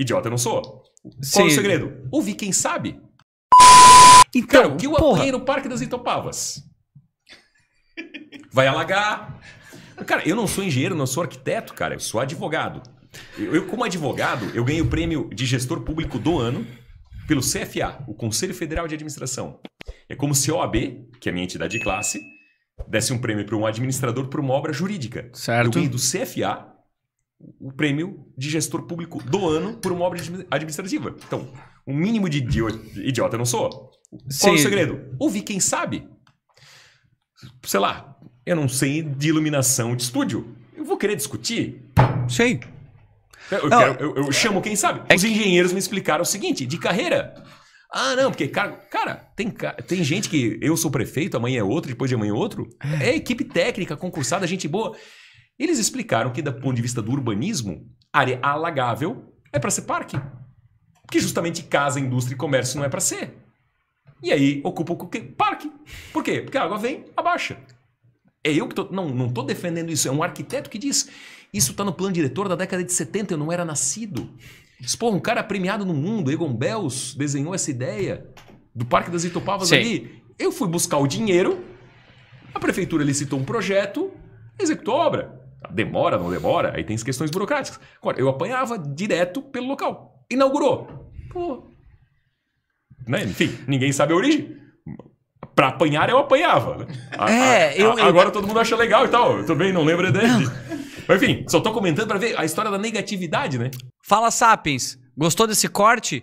idiota eu não sou. Qual Sim. é o segredo? Ouvi quem sabe. Então, Cara, o que eu porra. apanhei no Parque das Itopavas? Vai alagar. Cara, eu não sou engenheiro, não sou arquiteto, cara. Eu sou advogado. Eu, eu como advogado, eu ganhei o prêmio de gestor público do ano pelo CFA, o Conselho Federal de Administração. É como se a OAB, que é a minha entidade de classe, desse um prêmio para um administrador para uma obra jurídica. Certo. Eu ganhei do CFA o prêmio de gestor público do ano por uma obra administrativa. Então, o um mínimo de idiota eu não sou. Qual Sim. é o segredo? ouvi quem sabe. Sei lá, eu não sei de iluminação de estúdio. Eu vou querer discutir? Sei. Eu, quero, eu, eu chamo quem sabe. É Os engenheiros me explicaram o seguinte, de carreira. Ah, não, porque, cara, cara tem, tem gente que eu sou prefeito, amanhã é outro, depois de amanhã é outro. É, é equipe técnica, concursada, gente boa. Eles explicaram que, do ponto de vista do urbanismo, área alagável é para ser parque. Porque justamente casa, indústria e comércio não é para ser. E aí ocupa o parque. Por quê? Porque a água vem, abaixa. É eu que tô, não não estou defendendo isso, é um arquiteto que diz. Isso está no plano diretor da década de 70, eu não era nascido. porra, um cara premiado no mundo, Egon Bells, desenhou essa ideia do Parque das Itopavas Sim. ali. Eu fui buscar o dinheiro, a prefeitura licitou um projeto, executou a obra. Demora, não demora? Aí tem as questões burocráticas. Agora, eu apanhava direto pelo local. Inaugurou. Pô. Né? Enfim, ninguém sabe a origem. Pra apanhar, eu apanhava. Né? A, é, a, a, eu, Agora eu... todo mundo acha legal e tal. Eu também não lembro dele. Mas enfim, só tô comentando para ver a história da negatividade, né? Fala, Sapiens. Gostou desse corte?